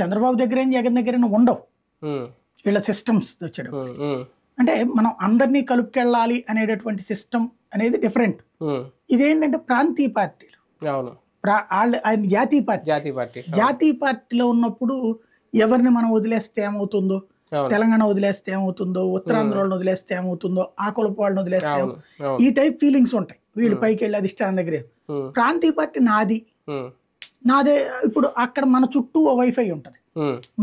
చంద్రబాబు దగ్గర జగన్ దగ్గర ఉండవు వీళ్ళ సిస్టమ్స్ వచ్చాడు అంటే మనం అందరినీ కలుపుకెళ్ళాలి అనేటటువంటి సిస్టమ్ అనేది డిఫరెంట్ ఇదేంటంటే ప్రాంతీయ పార్టీలు వాళ్ళు ఆయన జాతీయ పార్టీ జాతీయ పార్టీ జాతీయ పార్టీలో ఉన్నప్పుడు ఎవరిని మనం వదిలేస్తే ఏమవుతుందో తెలంగాణ వదిలేస్తే ఏమవుతుందో వాళ్ళని వదిలేస్తే ఏమవుతుందో ఆ కులపు వాళ్ళని వదిలేస్తే ఈ టైప్ ఫీలింగ్స్ ఉంటాయి వీళ్ళు పైకి వెళ్ళి అధిష్టానం దగ్గర ప్రాంతీయ పార్టీ నాది నాదే ఇప్పుడు అక్కడ మన చుట్టూ వైఫై ఉంటుంది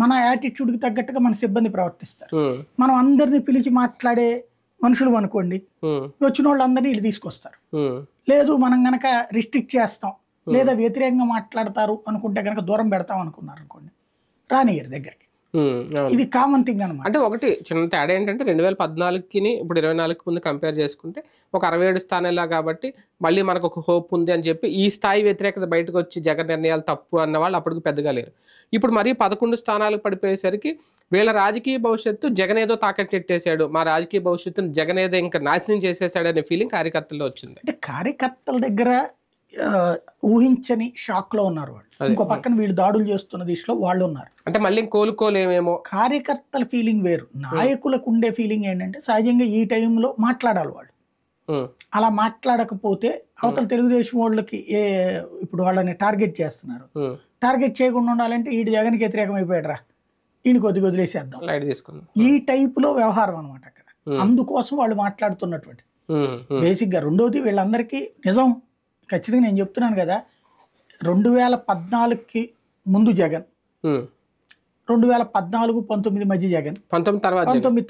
మన యాటిట్యూడ్కి తగ్గట్టుగా మన సిబ్బంది ప్రవర్తిస్తారు మనం అందరినీ పిలిచి మాట్లాడే మనుషులు అనుకోండి వచ్చిన వాళ్ళందరినీ ఇటు తీసుకొస్తారు లేదు మనం గనక రిస్ట్రిక్ట్ చేస్తాం లేదా వ్యతిరేకంగా మాట్లాడతారు అనుకుంటే గనక దూరం పెడతాం అనుకున్నారు అనుకోండి రానియ్యారు దగ్గరికి ఇది కామన్ థింగ్ అనమాట అంటే ఒకటి చిన్న తేడా ఏంటంటే రెండు వేల పద్నాలుగుకి ఇప్పుడు ఇరవై నాలుగు ముందు కంపేర్ చేసుకుంటే ఒక అరవై ఏడు స్థానంలో కాబట్టి మళ్ళీ మనకు ఒక హోప్ ఉంది అని చెప్పి ఈ స్థాయి వ్యతిరేకత బయటకు వచ్చి జగన్ నిర్ణయాలు తప్పు అన్న వాళ్ళు అప్పటికి పెద్దగా లేరు ఇప్పుడు మరీ పదకొండు స్థానాలు పడిపోయేసరికి వీళ్ళ రాజకీయ భవిష్యత్తు జగన్ ఏదో తాకట్టెట్టేశాడు మా రాజకీయ భవిష్యత్తును జగన్ ఏదో ఇంకా నాశనం చేసేసాడు అనే ఫీలింగ్ కార్యకర్తల్లో వచ్చింది అంటే కార్యకర్తల దగ్గర ఊహించని షాక్ లో ఉన్నారు వాళ్ళు ఇంకో పక్కన వీళ్ళు దాడులు చేస్తున్న దిశలో వాళ్ళు ఉన్నారు అంటే మళ్ళీ కోలుకోలేమేమో కార్యకర్తల ఫీలింగ్ వేరు నాయకులకు ఉండే ఫీలింగ్ ఏంటంటే సహజంగా ఈ టైంలో మాట్లాడాలి వాళ్ళు అలా మాట్లాడకపోతే అవతల తెలుగుదేశం వాళ్ళకి ఏ ఇప్పుడు వాళ్ళని టార్గెట్ చేస్తున్నారు టార్గెట్ చేయకుండా ఉండాలంటే ఈడు జగన్కి వ్యతిరేకమైపోయాడరా ఈయన కొద్ది వదిలేసేద్దాం లైట్ తీసుకుందాం ఈ వ్యవహారం అనమాట అక్కడ అందుకోసం వాళ్ళు మాట్లాడుతున్నటువంటి బేసిక్గా రెండోది వీళ్ళందరికీ నిజం ఖచ్చితంగా నేను చెప్తున్నాను కదా రెండు వేల పద్నాలుగుకి ముందు జగన్ రెండు వేల పద్నాలుగు పంతొమ్మిది మధ్య జగన్ పంతొమ్మిది తర్వాత పంతొమ్మిది